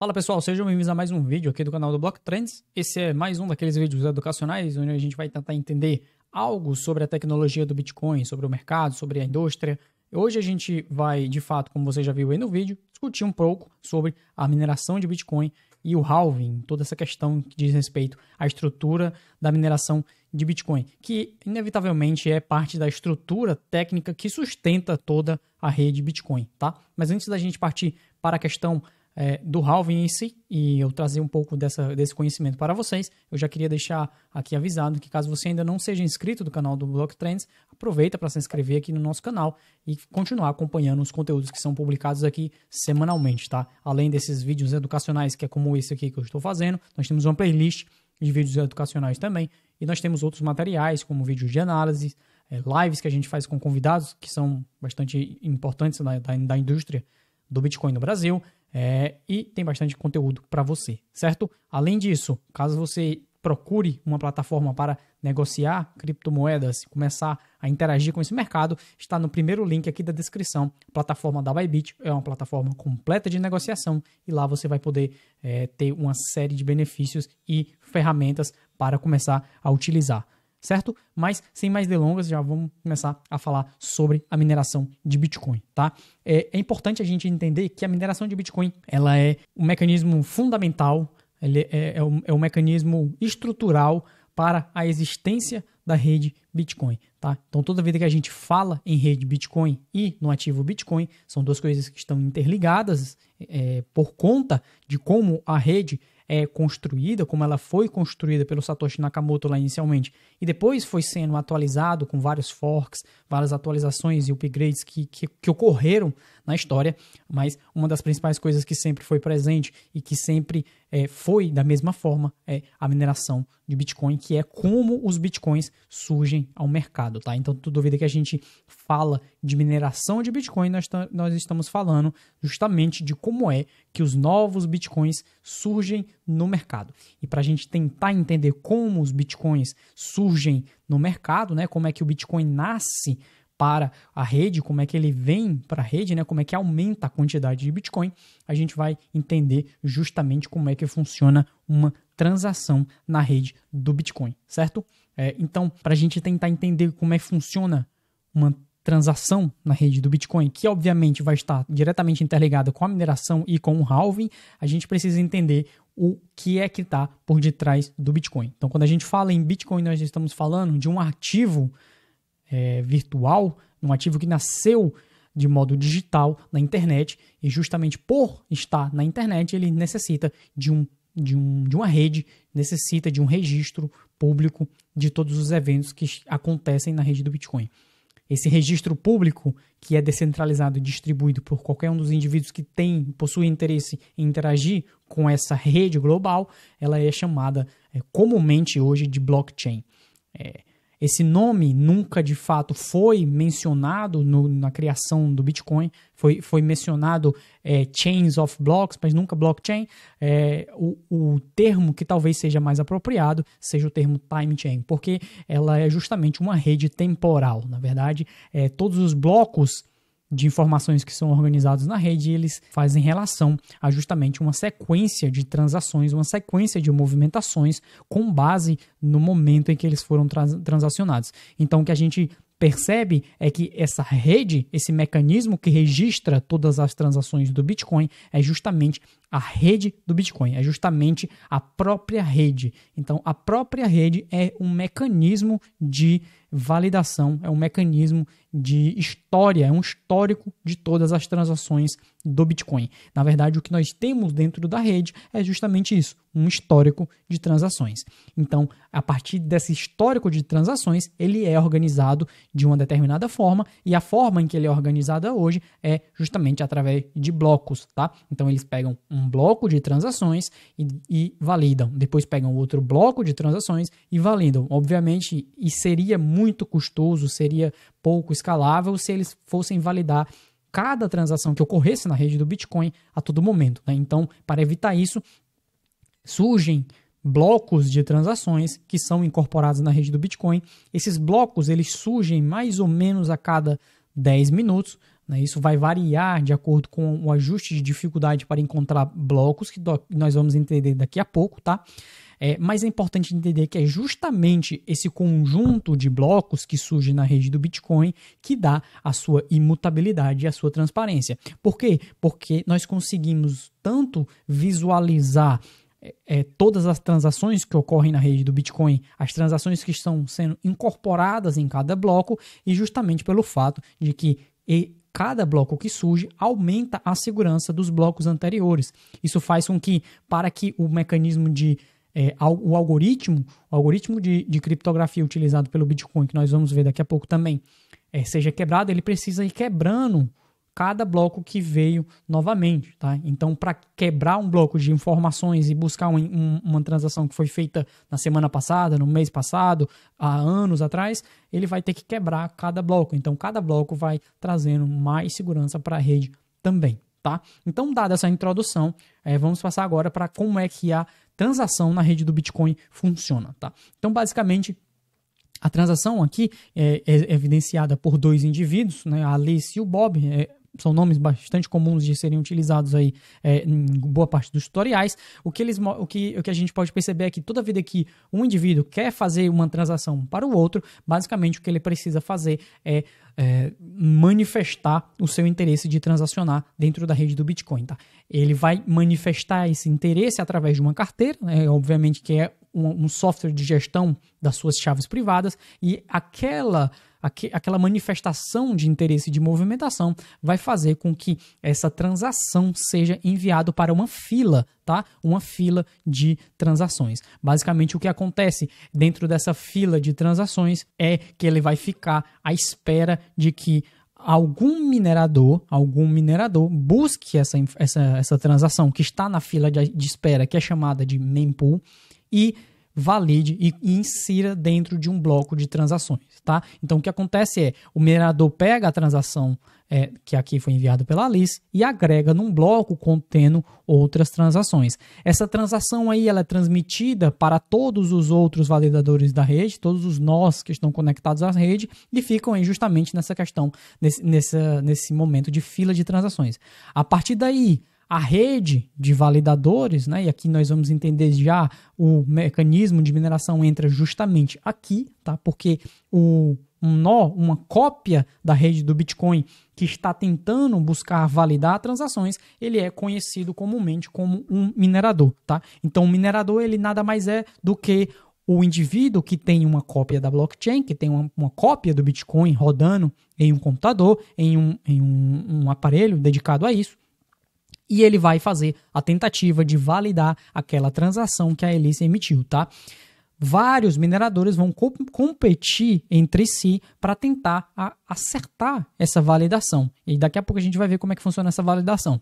Fala pessoal, sejam bem-vindos a mais um vídeo aqui do canal do Block Trends. Esse é mais um daqueles vídeos educacionais onde a gente vai tentar entender algo sobre a tecnologia do Bitcoin, sobre o mercado, sobre a indústria. Hoje a gente vai, de fato, como você já viu aí no vídeo, discutir um pouco sobre a mineração de Bitcoin e o halving, toda essa questão que diz respeito à estrutura da mineração de Bitcoin, que inevitavelmente é parte da estrutura técnica que sustenta toda a rede Bitcoin, tá? Mas antes da gente partir para a questão é, do halving em si e eu trazer um pouco dessa, desse conhecimento para vocês. Eu já queria deixar aqui avisado que caso você ainda não seja inscrito do canal do Block Trends, aproveita para se inscrever aqui no nosso canal e continuar acompanhando os conteúdos que são publicados aqui semanalmente, tá? Além desses vídeos educacionais, que é como esse aqui que eu estou fazendo, nós temos uma playlist de vídeos educacionais também e nós temos outros materiais como vídeos de análise, é, lives que a gente faz com convidados que são bastante importantes da, da indústria do Bitcoin no Brasil é, e tem bastante conteúdo para você, certo? Além disso, caso você procure uma plataforma para negociar criptomoedas, começar a interagir com esse mercado, está no primeiro link aqui da descrição. A plataforma da Bybit é uma plataforma completa de negociação e lá você vai poder é, ter uma série de benefícios e ferramentas para começar a utilizar certo? Mas sem mais delongas, já vamos começar a falar sobre a mineração de Bitcoin, tá? É, é importante a gente entender que a mineração de Bitcoin ela é um mecanismo fundamental, ele é, é, um, é um mecanismo estrutural para a existência da rede Bitcoin, tá? Então toda vida que a gente fala em rede Bitcoin e no ativo Bitcoin são duas coisas que estão interligadas é, por conta de como a rede é construída, como ela foi construída pelo Satoshi Nakamoto lá inicialmente, e depois foi sendo atualizado com vários forks, várias atualizações e upgrades que, que, que ocorreram na história, mas uma das principais coisas que sempre foi presente e que sempre é, foi da mesma forma é a mineração de Bitcoin, que é como os Bitcoins surgem ao mercado, tá? Então, tu duvida que a gente fala de mineração de Bitcoin, nós, nós estamos falando justamente de como é que os novos Bitcoins surgem no mercado. E para a gente tentar entender como os Bitcoins surgem no mercado, né? Como é que o Bitcoin nasce, para a rede, como é que ele vem para a rede, né? como é que aumenta a quantidade de Bitcoin, a gente vai entender justamente como é que funciona uma transação na rede do Bitcoin, certo? É, então, para a gente tentar entender como é que funciona uma transação na rede do Bitcoin, que obviamente vai estar diretamente interligada com a mineração e com o halving, a gente precisa entender o que é que está por detrás do Bitcoin. Então, quando a gente fala em Bitcoin, nós estamos falando de um ativo é, virtual, um ativo que nasceu de modo digital na internet e justamente por estar na internet ele necessita de um de, um, de uma rede, necessita de um registro público de todos os eventos que acontecem na rede do Bitcoin. Esse registro público, que é descentralizado e distribuído por qualquer um dos indivíduos que tem, possui interesse em interagir com essa rede global, ela é chamada é, comumente hoje de blockchain. É, esse nome nunca de fato foi mencionado no, na criação do Bitcoin, foi, foi mencionado é, chains of blocks, mas nunca blockchain. É, o, o termo que talvez seja mais apropriado seja o termo time chain, porque ela é justamente uma rede temporal. Na verdade, é, todos os blocos de informações que são organizados na rede, eles fazem relação a justamente uma sequência de transações, uma sequência de movimentações com base no momento em que eles foram trans transacionados. Então, o que a gente percebe é que essa rede, esse mecanismo que registra todas as transações do Bitcoin, é justamente a rede do Bitcoin é justamente a própria rede. Então, a própria rede é um mecanismo de validação, é um mecanismo de história, é um histórico de todas as transações do Bitcoin. Na verdade, o que nós temos dentro da rede é justamente isso, um histórico de transações. Então, a partir desse histórico de transações, ele é organizado de uma determinada forma e a forma em que ele é organizado hoje é justamente através de blocos, tá? Então, eles pegam um um bloco de transações e, e validam. Depois pegam outro bloco de transações e validam. Obviamente, e seria muito custoso, seria pouco escalável se eles fossem validar cada transação que ocorresse na rede do Bitcoin a todo momento. Né? Então, para evitar isso, surgem blocos de transações que são incorporados na rede do Bitcoin. Esses blocos eles surgem mais ou menos a cada 10 minutos, né? Isso vai variar de acordo com o ajuste de dificuldade para encontrar blocos, que nós vamos entender daqui a pouco, tá? É, mas é importante entender que é justamente esse conjunto de blocos que surge na rede do Bitcoin que dá a sua imutabilidade e a sua transparência. Por quê? Porque nós conseguimos tanto visualizar é, é todas as transações que ocorrem na rede do Bitcoin, as transações que estão sendo incorporadas em cada bloco, e justamente pelo fato de que cada bloco que surge aumenta a segurança dos blocos anteriores. Isso faz com que, para que o mecanismo de é, o algoritmo, o algoritmo de, de, criptografia utilizado pelo Bitcoin, que nós vamos ver daqui a pouco também, é, seja quebrado, ele precisa ir quebrando cada bloco que veio novamente. Tá? Então, para quebrar um bloco de informações e buscar um, um, uma transação que foi feita na semana passada, no mês passado, há anos atrás, ele vai ter que quebrar cada bloco. Então, cada bloco vai trazendo mais segurança para a rede também. Tá? Então, dada essa introdução, é, vamos passar agora para como é que a transação na rede do Bitcoin funciona. Tá? Então, basicamente, a transação aqui eh, é, evidenciada por dois indivíduos, né, a Alice e o Bob. É, são nomes bastante comuns de serem utilizados aí é, em boa parte dos tutoriais. O que, eles, o, que, o que a gente pode perceber é que toda vida que um indivíduo quer fazer uma transação para o outro, basicamente o que ele precisa fazer é, é manifestar o seu interesse de transacionar dentro da rede do Bitcoin. Tá? Ele vai manifestar esse interesse através de uma carteira, né? obviamente que é um, um software de gestão das suas chaves privadas, e aquela aqu aquela manifestação de interesse de movimentação vai fazer com que essa transação seja enviada para uma fila, tá? Uma fila de transações. Basicamente, o que acontece dentro dessa fila de transações é que ele vai ficar à espera de que algum minerador, algum minerador busque essa, essa, essa transação que está na fila de, de espera, que é chamada de mempool, e valide e, insira dentro de um bloco de transações, tá? Então o que acontece é, o minerador pega a transação é, que aqui foi enviada pela Alice e agrega num bloco contendo outras transações. Essa transação aí ela é transmitida para todos os outros validadores da rede, todos os nós que estão conectados à rede e ficam aí justamente nessa questão, nesse, nessa, nesse momento de fila de transações. A partir daí, a rede de validadores, né? E aqui nós vamos entender já o mecanismo de mineração entra justamente aqui, tá? Porque o um nó, uma cópia da rede do Bitcoin que está tentando buscar validar transações, ele é conhecido comumente como um minerador, tá? Então, o minerador ele nada mais é do que o indivíduo que tem uma cópia da blockchain, que tem uma, uma cópia do Bitcoin rodando em um computador, em, um, em um, um, aparelho dedicado a isso, e ele vai fazer a tentativa de validar aquela transação que a Elise emitiu, tá? Vários mineradores vão co competir entre si para tentar acertar essa validação. E daqui a pouco a gente vai ver como é que funciona essa validação.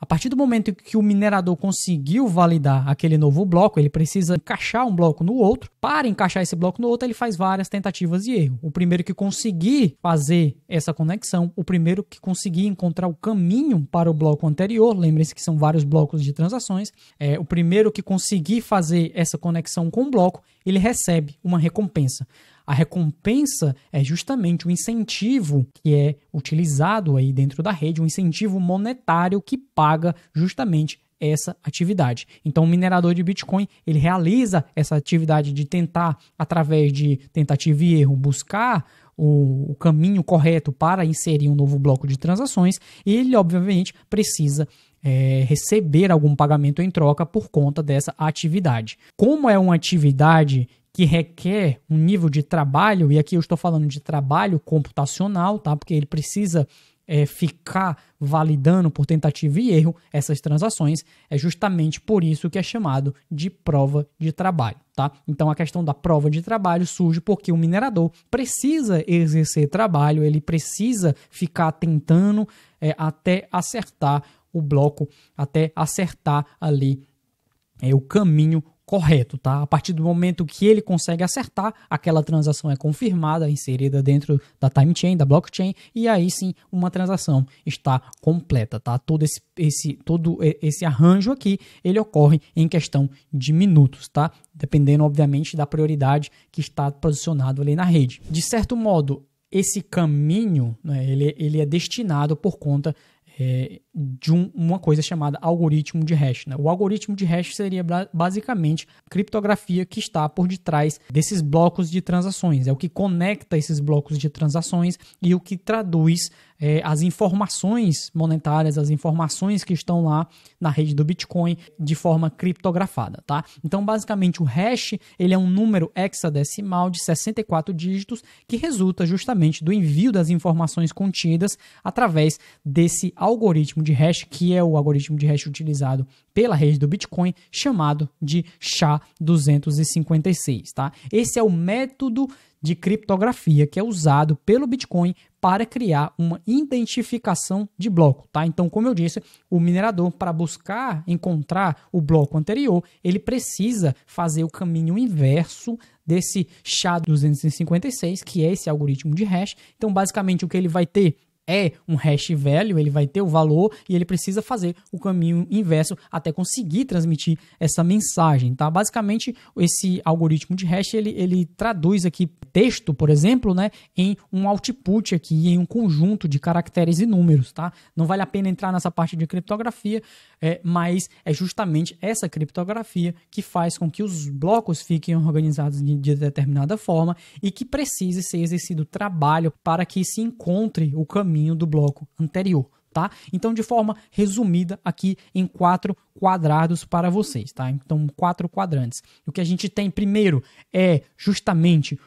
A partir do momento que o minerador conseguiu validar aquele novo bloco, ele precisa encaixar um bloco no outro. Para encaixar esse bloco no outro, ele faz várias tentativas de erro. O primeiro que conseguir fazer essa conexão, o primeiro que conseguir encontrar o caminho para o bloco anterior, lembrem-se que são vários blocos de transações, é, o primeiro que conseguir fazer essa conexão com o bloco, ele recebe uma recompensa. A recompensa é justamente o um incentivo que é utilizado aí dentro da rede, um incentivo monetário que paga justamente essa atividade. Então, o minerador de Bitcoin ele realiza essa atividade de tentar, através de tentativa e erro, buscar o, caminho correto para inserir um novo bloco de transações. E ele, obviamente, precisa é, receber algum pagamento em troca por conta dessa atividade. Como é uma atividade que requer um nível de trabalho, e aqui eu estou falando de trabalho computacional, tá? Porque ele precisa é, ficar validando por tentativa e erro essas transações, é justamente por isso que é chamado de prova de trabalho. Tá? Então a questão da prova de trabalho surge porque o minerador precisa exercer trabalho, ele precisa ficar tentando é, até acertar o bloco, até acertar ali é, o caminho correto, tá? A partir do momento que ele consegue acertar, aquela transação é confirmada, inserida dentro da time chain, da blockchain, e aí sim uma transação está completa, tá? Todo esse, esse, todo esse arranjo aqui, ele ocorre em questão de minutos, tá? Dependendo, obviamente, da prioridade que está posicionado ali na rede. De certo modo, esse caminho, né, ele, ele é destinado por conta é, de um, uma coisa chamada algoritmo de hash. Né? O algoritmo de hash seria basicamente a criptografia que está por detrás desses blocos de transações, é o que conecta esses blocos de transações e o que traduz é, as informações monetárias, as informações que estão lá na rede do Bitcoin de forma criptografada, tá? Então, basicamente, o hash ele é um número hexadecimal de 64 dígitos que resulta justamente do envio das informações contidas através desse algoritmo de hash, que é o algoritmo de hash utilizado pela rede do Bitcoin, chamado de SHA-256, tá? Esse é o método de criptografia que é usado pelo Bitcoin para criar uma identificação de bloco, tá? Então, como eu disse, o minerador para buscar encontrar o bloco anterior, ele precisa fazer o caminho inverso desse SHA-256, que é esse algoritmo de hash. Então, basicamente o que ele vai ter é um hash velho, ele vai ter o valor e ele precisa fazer o caminho inverso até conseguir transmitir essa mensagem, tá? Basicamente, esse algoritmo de hash, ele, ele traduz aqui texto, por exemplo, né, em um output aqui, em um conjunto de caracteres e números, tá? Não vale a pena entrar nessa parte de criptografia, é, mas é justamente essa criptografia que faz com que os blocos fiquem organizados de, de determinada forma e que precise ser exercido trabalho para que se encontre o caminho caminho do bloco anterior. Tá? Então, de forma resumida, aqui em quatro quadrados para vocês, tá? Então, quatro quadrantes. O que a gente tem primeiro é justamente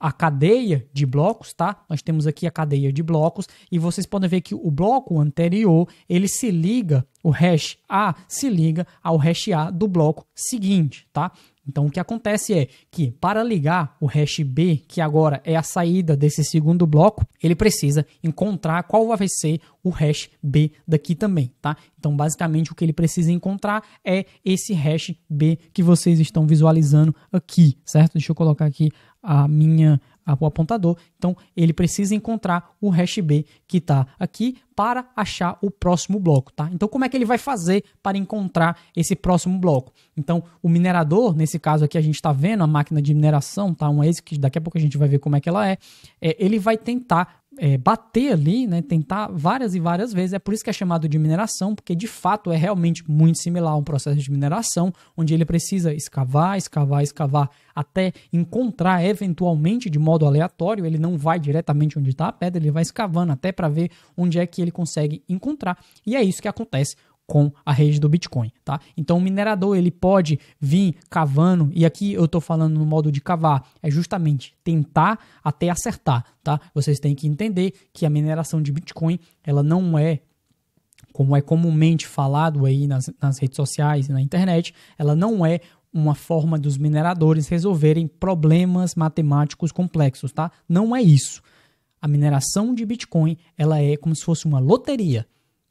a cadeia de blocos, tá? Nós temos aqui a cadeia de blocos e vocês podem ver que o bloco anterior, ele se liga, o hash A se liga ao hash A do bloco seguinte, tá? Então o que acontece é que para ligar o hash B, que agora é a saída desse segundo bloco, ele precisa encontrar qual vai ser o hash B daqui também, tá? Então basicamente o que ele precisa encontrar é esse hash B que vocês estão visualizando aqui, certo? Deixa eu colocar aqui a minha o apontador. Então, ele precisa encontrar o hash B que está aqui para achar o próximo bloco, tá? Então, como é que ele vai fazer para encontrar esse próximo bloco? Então, o minerador, nesse caso aqui a gente está vendo a máquina de mineração, tá? Uma ASIC, que daqui a pouco a gente vai ver como é que ela é, é ele vai tentar é, bater ali, né, tentar várias e várias vezes. É por isso que é chamado de mineração, porque de fato é realmente muito similar a um processo de mineração, onde ele precisa escavar, escavar, escavar, até encontrar eventualmente de modo aleatório. Ele não vai diretamente onde está a pedra, ele vai escavando até para ver onde é que ele consegue encontrar. E é isso que acontece com a rede do Bitcoin, tá? Então o minerador ele pode vir cavando e aqui eu estou falando no modo de cavar é justamente tentar até acertar, tá? Vocês têm que entender que a mineração de Bitcoin ela não é como é comumente falado aí nas, nas redes sociais e na internet, ela não é uma forma dos mineradores resolverem problemas matemáticos complexos, tá? Não é isso. A mineração de Bitcoin ela é como se fosse uma loteria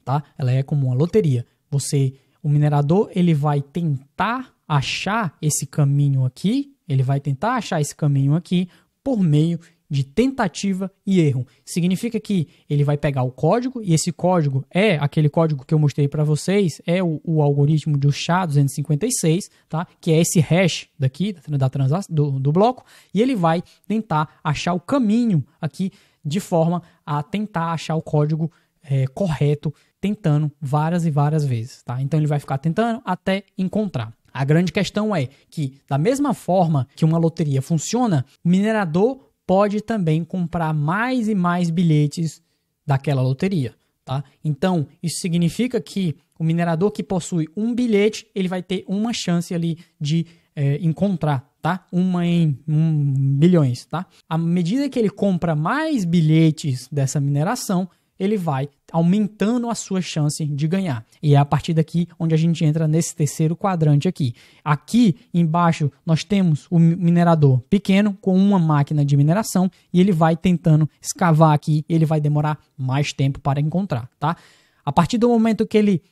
tá? Ela é como uma loteria. Você, o minerador, ele vai tentar achar esse caminho aqui, ele vai tentar achar esse caminho aqui por meio de tentativa e erro. Significa que ele vai pegar o código e esse código é aquele código que eu mostrei para vocês, é o, o, algoritmo do SHA-256, tá? que é esse hash daqui da transação do, do bloco, e ele vai tentar achar o caminho aqui de forma a tentar achar o código é, correto, tentando várias e várias vezes, tá? Então ele vai ficar tentando até encontrar. A grande questão é que, da mesma forma que uma loteria funciona, o minerador pode também comprar mais e mais bilhetes daquela loteria. Tá? Então, isso significa que o minerador que possui um bilhete, ele vai ter uma chance ali de é, encontrar, tá? Uma em um milhões, tá? À medida que ele compra mais bilhetes dessa mineração, ele vai aumentando a sua chance de ganhar. E é a partir daqui onde a gente entra nesse terceiro quadrante aqui. Aqui embaixo nós temos o minerador pequeno com uma máquina de mineração e ele vai tentando escavar aqui, ele vai demorar mais tempo para encontrar, tá? A partir do momento que ele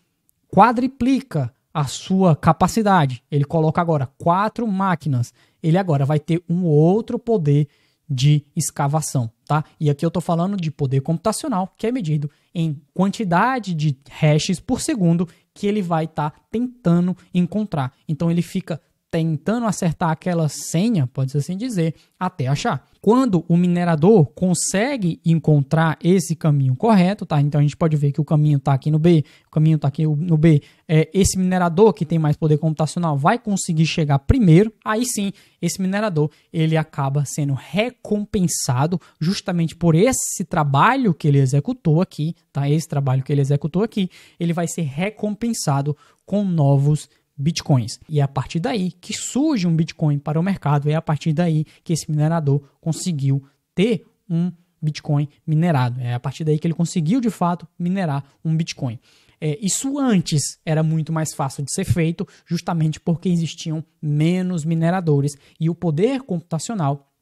quadriplica a sua capacidade, ele coloca agora quatro máquinas, ele agora vai ter um outro poder de escavação, tá? E aqui eu estou falando de poder computacional, que é medido em quantidade de hashes por segundo que ele vai estar tá tentando encontrar. Então ele fica tentando acertar aquela senha, pode assim dizer, até achar. Quando o minerador consegue encontrar esse caminho correto, tá? Então a gente pode ver que o caminho está aqui no B, o caminho está aqui no B. É, esse minerador que tem mais poder computacional vai conseguir chegar primeiro. Aí sim, esse minerador ele acaba sendo recompensado justamente por esse trabalho que ele executou aqui, tá? Esse trabalho que ele executou aqui, ele vai ser recompensado com novos bitcoins. E é a partir daí que surge um bitcoin para o mercado, é a partir daí que esse minerador conseguiu ter um bitcoin minerado. É a partir daí que ele conseguiu de fato minerar um bitcoin. É, isso antes era muito mais fácil de ser feito, justamente porque existiam menos mineradores e o poder computacional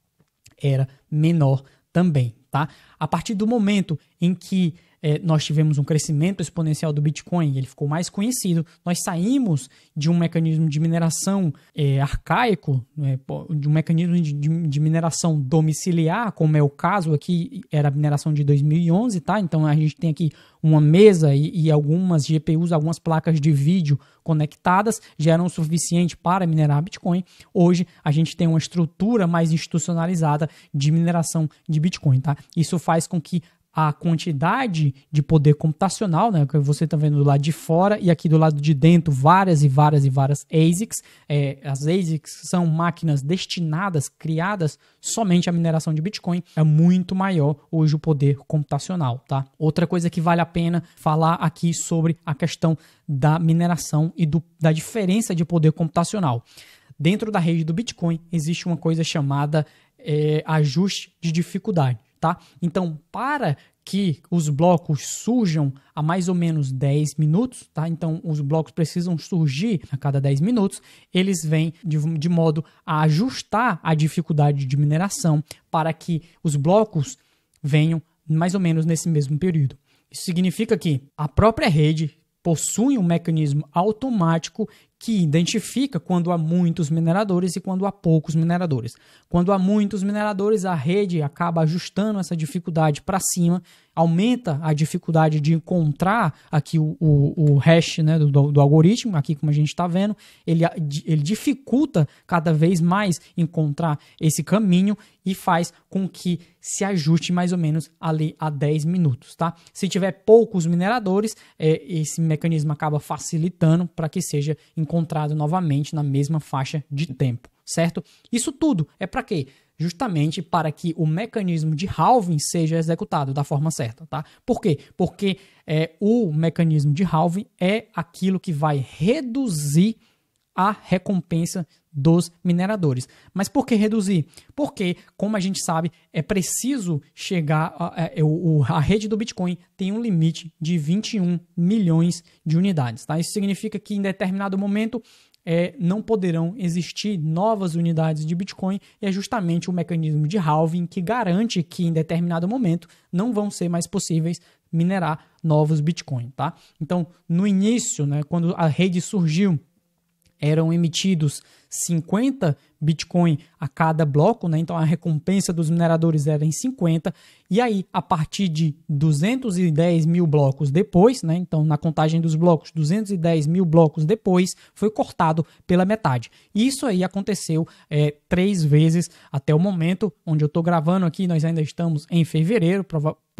era menor também. Tá? A partir do momento em que é, nós tivemos um crescimento exponencial do Bitcoin, ele ficou mais conhecido. Nós saímos de um mecanismo de mineração é, arcaico, né, de um mecanismo de, de, de, mineração domiciliar, como é o caso aqui, era a mineração de 2011, tá? Então a gente tem aqui uma mesa e, e algumas GPUs, algumas placas de vídeo conectadas, já eram o suficiente para minerar Bitcoin. Hoje a gente tem uma estrutura mais institucionalizada de mineração de Bitcoin, tá? Isso faz com que a quantidade de poder computacional, né, que você está vendo do lado de fora e aqui do lado de dentro várias e várias e várias ASICs. É, as ASICs são máquinas destinadas, criadas somente à mineração de Bitcoin. É muito maior hoje o poder computacional, tá? Outra coisa que vale a pena falar aqui sobre a questão da mineração e do, da diferença de poder computacional. Dentro da rede do Bitcoin existe uma coisa chamada é, ajuste de dificuldade tá? Então, para que os blocos surjam a mais ou menos 10 minutos, tá? Então, os blocos precisam surgir a cada 10 minutos. Eles vêm de, de modo a ajustar a dificuldade de mineração para que os blocos venham mais ou menos nesse mesmo período. Isso significa que a própria rede possui um mecanismo automático que identifica quando há muitos mineradores e quando há poucos mineradores. Quando há muitos mineradores, a rede acaba ajustando essa dificuldade para cima, aumenta a dificuldade de encontrar aqui o, o, o hash né, do, do, algoritmo, aqui como a gente está vendo, ele, ele dificulta cada vez mais encontrar esse caminho e faz com que se ajuste mais ou menos ali a 10 minutos, tá? Se tiver poucos mineradores, é, esse mecanismo acaba facilitando para que seja encontrado encontrado novamente na mesma faixa de tempo, certo? Isso tudo é para quê? Justamente para que o mecanismo de halving seja executado da forma certa, tá? Por quê? Porque é, o mecanismo de halving é aquilo que vai reduzir a recompensa dos mineradores. Mas por que reduzir? Porque, como a gente sabe, é preciso chegar. A, a, é, é, a, rede do Bitcoin tem um limite de 21 milhões de unidades. Tá? Isso significa que em determinado momento. É, não poderão existir novas unidades de Bitcoin e é justamente o mecanismo de halving que garante que em determinado momento não vão ser mais possíveis minerar novos Bitcoin, tá? Então, no início, né, quando a rede surgiu eram emitidos 50 Bitcoin a cada bloco, né? então a recompensa dos mineradores era em 50, e aí, a partir de 210 mil blocos depois, né? Então, na contagem dos blocos, 210 mil blocos depois, foi cortado pela metade. Isso aí aconteceu é, três vezes até o momento onde eu estou gravando aqui. Nós ainda estamos em fevereiro.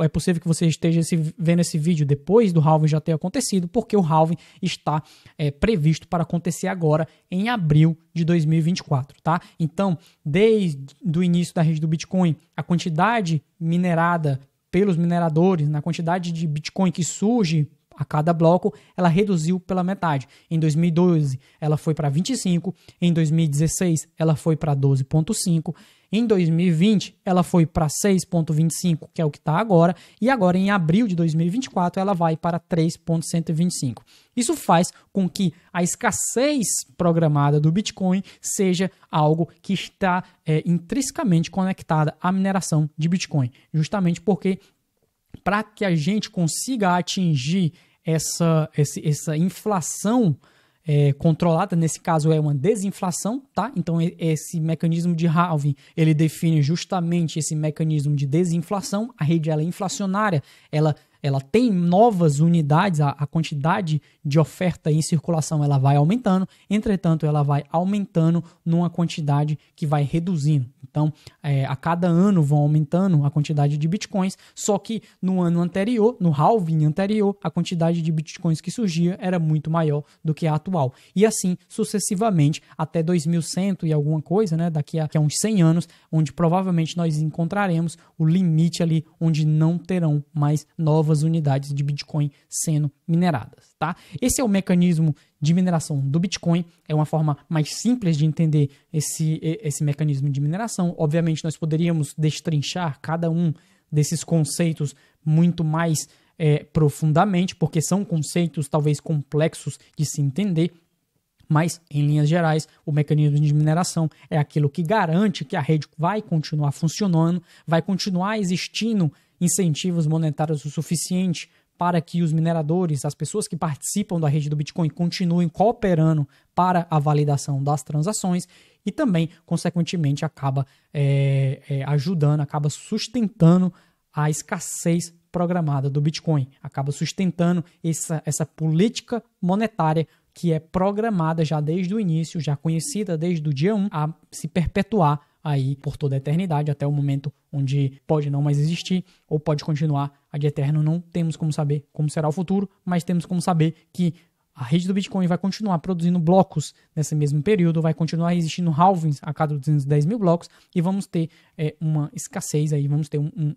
É possível que você esteja vendo esse vídeo depois do halving já ter acontecido, porque o halving está é, previsto para acontecer agora em abril de 2024, tá? Então, desde o início da rede do Bitcoin, a quantidade minerada pelos mineradores, na quantidade de Bitcoin que surge a cada bloco, ela reduziu pela metade. Em 2012, ela foi para 25, em 2016, ela foi para 12.5 em 2020, ela foi para 6,25, que é o que está agora, e agora em abril de 2024 ela vai para 3,125. Isso faz com que a escassez programada do Bitcoin seja algo que está é, intrinsecamente conectada à mineração de Bitcoin, justamente porque para que a gente consiga atingir essa, essa inflação é, controlada, nesse caso é uma desinflação, tá? Então esse mecanismo de halving, ele define justamente esse mecanismo de desinflação, a rede ela é inflacionária, ela ela tem novas unidades, a, a quantidade de oferta em circulação ela vai aumentando, entretanto ela vai aumentando numa quantidade que vai reduzindo. Então, é, a cada ano vão aumentando a quantidade de bitcoins, só que no ano anterior, no halving anterior, a quantidade de bitcoins que surgia era muito maior do que a atual. E assim sucessivamente até 2100 e alguma coisa, né, daqui a, a uns 100 anos, onde provavelmente nós encontraremos o limite ali onde não terão mais novas novas unidades de Bitcoin sendo mineradas, tá? Esse é o mecanismo de mineração do Bitcoin, é uma forma mais simples de entender esse, esse mecanismo de mineração. Obviamente, nós poderíamos destrinchar cada um desses conceitos muito mais é, profundamente, porque são conceitos talvez complexos de se entender, mas, em linhas gerais, o mecanismo de mineração é aquilo que garante que a rede vai continuar funcionando, vai continuar existindo incentivos monetários o suficiente para que os mineradores, as pessoas que participam da rede do Bitcoin, continuem cooperando para a validação das transações e também, consequentemente, acaba é, é, ajudando, acaba sustentando a escassez programada do Bitcoin, acaba sustentando essa, essa política monetária que é programada já desde o início, já conhecida desde o dia 1, a se perpetuar aí por toda a eternidade, até o momento onde pode não mais existir ou pode continuar de eterno. Não temos como saber como será o futuro, mas temos como saber que a rede do Bitcoin vai continuar produzindo blocos nesse mesmo período, vai continuar existindo halvings a cada 210 mil blocos e vamos ter é, uma escassez aí, vamos ter um, um,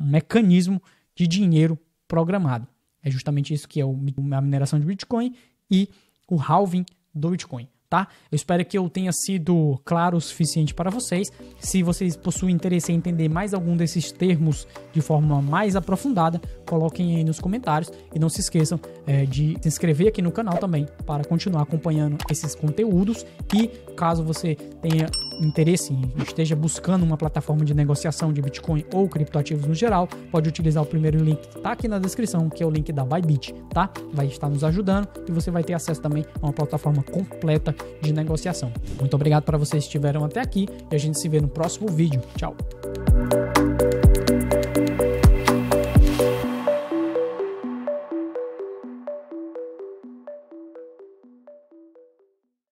um mecanismo de dinheiro programado. É justamente isso que é o, a mineração de Bitcoin e o halving do Bitcoin tá? Eu espero que eu tenha sido claro o suficiente para vocês. Se vocês possuem interesse em entender mais algum desses termos de forma mais aprofundada, coloquem aí nos comentários e não se esqueçam é, de se inscrever aqui no canal também para continuar acompanhando esses conteúdos e caso você tenha interesse em esteja buscando uma plataforma de negociação de Bitcoin ou criptoativos no geral, pode utilizar o primeiro link que está aqui na descrição, que é o link da Bybit, tá? Vai estar nos ajudando e você vai ter acesso também a uma plataforma completa de negociação. Muito obrigado para vocês que estiveram até aqui e a gente se vê no próximo vídeo. Tchau!